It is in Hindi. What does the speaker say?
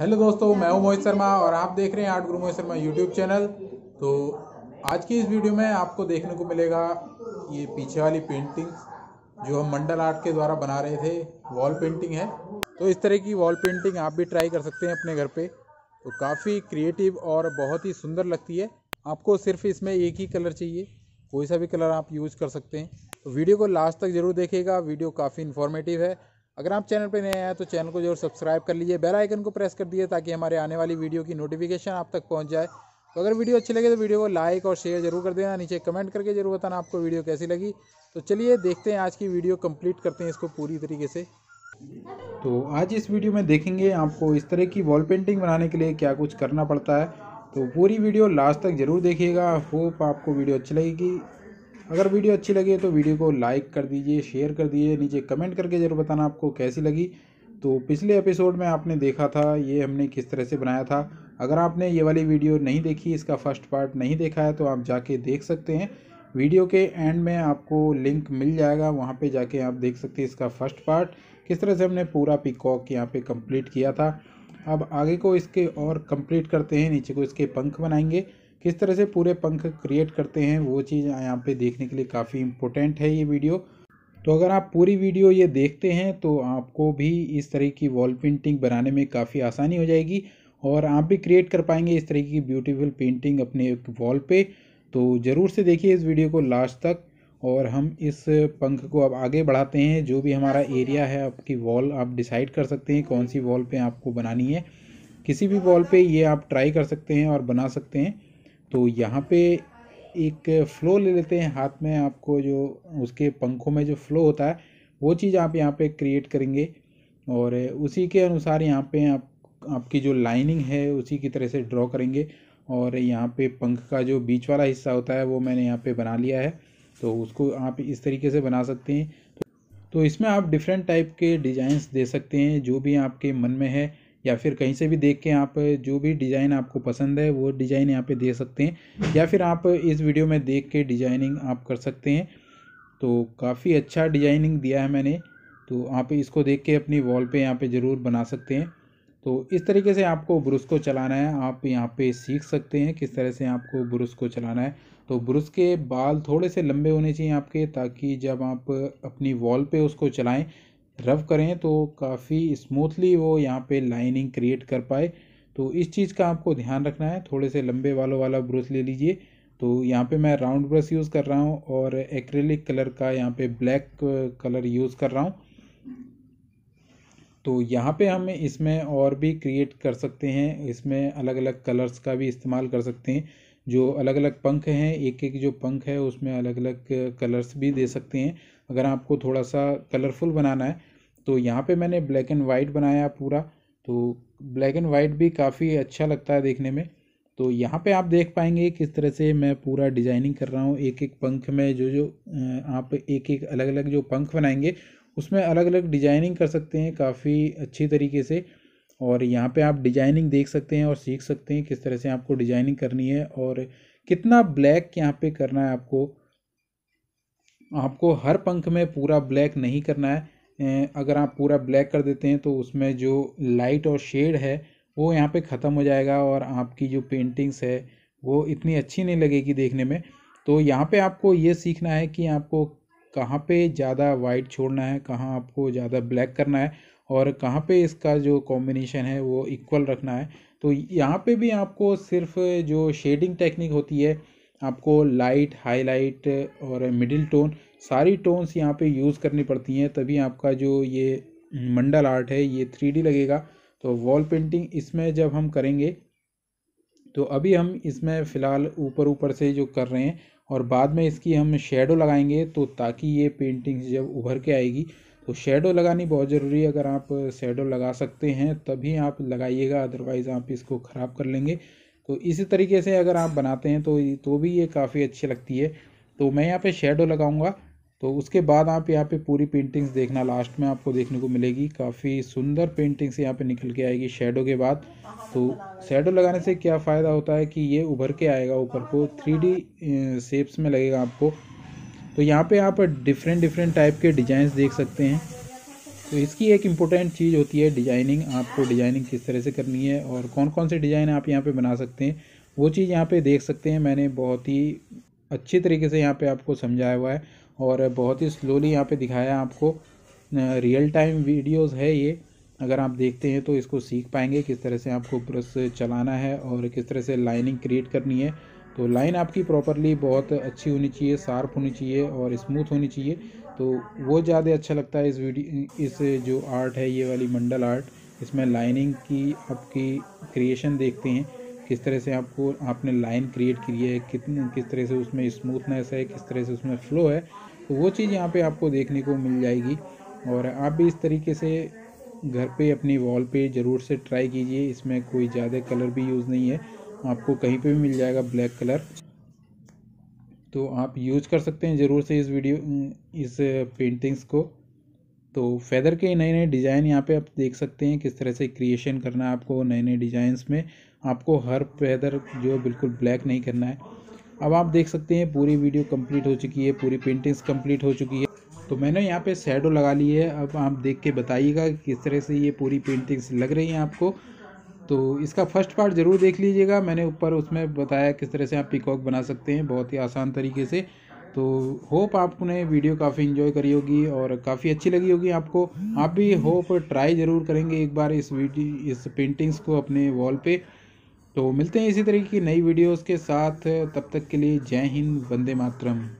हेलो दोस्तों मैं हूं मोहित शर्मा और आप देख रहे हैं आर्ट गुरु मोहित शर्मा यूट्यूब चैनल तो आज की इस वीडियो में आपको देखने को मिलेगा ये पीछे वाली पेंटिंग जो हम मंडल आर्ट के द्वारा बना रहे थे वॉल पेंटिंग है तो इस तरह की वॉल पेंटिंग आप भी ट्राई कर सकते हैं अपने घर पर तो काफ़ी क्रिएटिव और बहुत ही सुंदर लगती है आपको सिर्फ इसमें एक ही कलर चाहिए कोई सा भी कलर आप यूज़ कर सकते हैं तो वीडियो को लास्ट तक ज़रूर देखेगा वीडियो काफ़ी इन्फॉर्मेटिव है अगर आप चैनल पर नए आए तो चैनल को जरूर सब्सक्राइब कर लीजिए बेल आइकन को प्रेस कर दीजिए ताकि हमारे आने वाली वीडियो की नोटिफिकेशन आप तक पहुँच जाए तो अगर वीडियो अच्छी लगे तो वीडियो को लाइक और शेयर जरूर कर देना नीचे कमेंट करके जरूर बताना आपको वीडियो कैसी लगी तो चलिए देखते हैं आज की वीडियो कम्प्लीट करते हैं इसको पूरी तरीके से तो आज इस वीडियो में देखेंगे आपको इस तरह की वॉल पेंटिंग बनाने के लिए क्या कुछ करना पड़ता है तो पूरी वीडियो लास्ट तक ज़रूर देखिएगा होप आपको वीडियो अच्छी लगेगी अगर वीडियो अच्छी लगी तो वीडियो को लाइक कर दीजिए शेयर कर दीजिए नीचे कमेंट करके ज़रूर बताना आपको कैसी लगी तो पिछले एपिसोड में आपने देखा था ये हमने किस तरह से बनाया था अगर आपने ये वाली वीडियो नहीं देखी इसका फर्स्ट पार्ट नहीं देखा है तो आप जाके देख सकते हैं वीडियो के एंड में आपको लिंक मिल जाएगा वहाँ पर जाके आप देख सकते हैं इसका फर्स्ट पार्ट किस तरह से हमने पूरा पिकॉक यहाँ पर कम्प्लीट किया था अब आगे को इसके और कम्प्लीट करते हैं नीचे को इसके पंख बनाएंगे किस तरह से पूरे पंख क्रिएट करते हैं वो चीज़ यहाँ पे देखने के लिए काफ़ी इम्पोर्टेंट है ये वीडियो तो अगर आप पूरी वीडियो ये देखते हैं तो आपको भी इस तरह की वॉल पेंटिंग बनाने में काफ़ी आसानी हो जाएगी और आप भी क्रिएट कर पाएंगे इस तरह की ब्यूटीफुल पेंटिंग अपने वॉल पर तो ज़रूर से देखिए इस वीडियो को लास्ट तक और हम इस पंख को अब आगे बढ़ाते हैं जो भी हमारा एरिया है आपकी वॉल आप डिसाइड कर सकते हैं कौन सी वॉल पे आपको बनानी है किसी भी वॉल पे ये आप ट्राई कर सकते हैं और बना सकते हैं तो यहाँ पे एक फ़्लो ले लेते हैं हाथ में आपको जो उसके पंखों में जो फ़्लो होता है वो चीज़ आप यहाँ पे क्रिएट करेंगे और उसी के अनुसार यहाँ पे आप आपकी जो लाइनिंग है उसी की तरह से ड्रॉ करेंगे और यहाँ पे पंख का जो बीच वाला हिस्सा होता है वो मैंने यहाँ पे बना लिया है तो उसको आप इस तरीके से बना सकते हैं तो इसमें आप डिफरेंट टाइप के डिज़ाइंस दे सकते हैं जो भी आपके मन में है या फिर कहीं से भी देख के आप जो भी डिज़ाइन आपको पसंद है वो डिज़ाइन यहाँ पे दे सकते हैं या फिर आप इस वीडियो में देख के डिज़ाइनिंग आप कर सकते हैं तो काफ़ी अच्छा डिज़ाइनिंग दिया है मैंने तो आप इसको देख के अपनी वॉल पे यहाँ पे ज़रूर बना सकते हैं तो इस तरीके से आपको ब्रुश को चलाना है आप यहाँ पर सीख सकते हैं किस तरह से आपको ब्रुश को चलाना है तो ब्रुश के बाल थोड़े से लंबे होने चाहिए आपके ताकि जब आप अपनी वॉल पर उसको चलाएँ रब करें तो काफ़ी स्मूथली वो यहाँ पे लाइनिंग क्रिएट कर पाए तो इस चीज़ का आपको ध्यान रखना है थोड़े से लंबे वालों वाला ब्रश ले लीजिए तो यहाँ पे मैं राउंड ब्रश यूज़ कर रहा हूँ और एक्रेलिक कलर का यहाँ पे ब्लैक कलर यूज़ कर रहा हूँ तो यहाँ पे हम इसमें और भी क्रिएट कर सकते हैं इसमें अलग अलग कलर्स का भी इस्तेमाल कर सकते हैं जो अलग अलग पंख हैं एक एक जो पंख है उसमें अलग अलग कलर्स भी दे सकते हैं अगर आपको थोड़ा सा कलरफुल बनाना है तो यहाँ पे मैंने ब्लैक एंड वाइट बनाया पूरा तो ब्लैक एंड वाइट भी काफ़ी अच्छा लगता है देखने में तो यहाँ पे आप देख पाएंगे किस तरह से मैं पूरा डिजाइनिंग कर रहा हूँ एक एक पंख में जो जो आप एक एक अलग अलग जो पंख बनाएंगे उसमें अलग अलग डिजाइनिंग कर सकते हैं काफ़ी अच्छी तरीके से और यहाँ पे आप डिजाइनिंग देख सकते हैं और सीख सकते हैं किस तरह से आपको डिजाइनिंग करनी है और कितना ब्लैक यहाँ पे करना है आपको आपको हर पंख में पूरा ब्लैक नहीं करना है अगर आप पूरा ब्लैक कर देते हैं तो उसमें जो लाइट और शेड है वो यहाँ पे ख़त्म हो जाएगा और आपकी जो पेंटिंग्स है वो इतनी अच्छी नहीं लगेगी देखने में तो यहाँ पे आपको ये सीखना है कि आपको कहाँ पे ज़्यादा वाइट छोड़ना है कहाँ आपको ज़्यादा ब्लैक करना है और कहाँ पे इसका जो कॉम्बिनेशन है वो इक्वल रखना है तो यहाँ पे भी आपको सिर्फ जो शेडिंग टेक्निक होती है आपको लाइट हाईलाइट और मिडिल टोन सारी टोन्स यहाँ पे यूज़ करनी पड़ती हैं तभी आपका जो ये मंडल आर्ट है ये थ्री लगेगा तो वॉल पेंटिंग इसमें जब हम करेंगे तो अभी हम इसमें फ़िलहाल ऊपर ऊपर से जो कर रहे हैं और बाद में इसकी हम शेडो लगाएंगे तो ताकि ये पेंटिंग्स जब उभर के आएगी तो शेडो लगानी बहुत ज़रूरी है अगर आप शेडो लगा सकते हैं तभी आप लगाइएगा अदरवाइज़ आप इसको ख़राब कर लेंगे तो इसी तरीके से अगर आप बनाते हैं तो तो भी ये काफ़ी अच्छी लगती है तो मैं यहाँ पे शेडो लगाऊंगा तो उसके बाद आप यहाँ पे पूरी पेंटिंग्स देखना लास्ट में आपको देखने को मिलेगी काफ़ी सुंदर पेंटिंग्स यहाँ पे निकल के आएगी शेडो के बाद तो शेडो लगाने से क्या फ़ायदा होता है कि ये उभर के आएगा ऊपर को थ्री शेप्स में लगेगा आपको तो यहाँ पर आप डिफरेंट डिफरेंट टाइप के डिजाइन देख सकते हैं तो इसकी एक इम्पोर्टेंट चीज़ होती है डिजाइनिंग आपको डिजाइनिंग किस तरह से करनी है और कौन कौन से डिज़ाइन आप यहाँ पे बना सकते हैं वो चीज़ यहाँ पे देख सकते हैं मैंने बहुत ही अच्छे तरीके से यहाँ पे आपको समझाया हुआ है और बहुत ही स्लोली यहाँ पे दिखाया आपको रियल टाइम वीडियोज़ है ये अगर आप देखते हैं तो इसको सीख पाएंगे किस तरह से आपको ब्रश चलाना है और किस तरह से लाइनिंग क्रिएट करनी है तो लाइन आपकी प्रॉपरली बहुत अच्छी होनी चाहिए शार्प होनी चाहिए और स्मूथ होनी चाहिए तो वो ज़्यादा अच्छा लगता है इस वीडियो इस जो आर्ट है ये वाली मंडल आर्ट इसमें लाइनिंग की आपकी क्रिएशन देखते हैं किस तरह से आपको आपने लाइन क्रिएट की है कितने किस तरह से उसमें स्मूथनेस है किस तरह से उसमें फ्लो है तो वो चीज़ यहाँ पे आपको देखने को मिल जाएगी और आप भी इस तरीके से घर पे अपनी वॉल पे ज़रूर से ट्राई कीजिए इसमें कोई ज़्यादा कलर भी यूज़ नहीं है आपको कहीं पे भी मिल जाएगा ब्लैक कलर तो आप यूज कर सकते हैं ज़रूर से इस वीडियो इस पेंटिंग्स को तो फेदर के नए नए डिज़ाइन यहाँ पे आप देख सकते हैं किस तरह से क्रिएशन करना है आपको नए नए डिज़ाइंस में आपको हर फेदर जो है बिल्कुल ब्लैक नहीं करना है अब आप देख सकते हैं पूरी वीडियो कंप्लीट हो चुकी है पूरी पेंटिंग्स कंप्लीट हो चुकी है तो मैंने यहाँ पे शेडो लगा ली है अब आप देख के बताइएगा किस तरह से ये पूरी पेंटिंग्स लग रही हैं आपको तो इसका फर्स्ट पार्ट ज़रूर देख लीजिएगा मैंने ऊपर उसमें बताया किस तरह से आप पिकॉक बना सकते हैं बहुत ही आसान तरीके से तो होप आपने वीडियो काफ़ी इन्जॉय करी होगी और काफ़ी अच्छी लगी होगी आपको आप भी होप ट्राई ज़रूर करेंगे एक बार इस वीडियो इस पेंटिंग्स को अपने वॉल पे तो मिलते हैं इसी तरीके की नई वीडियोस के साथ तब तक के लिए जय हिंद वंदे मातरम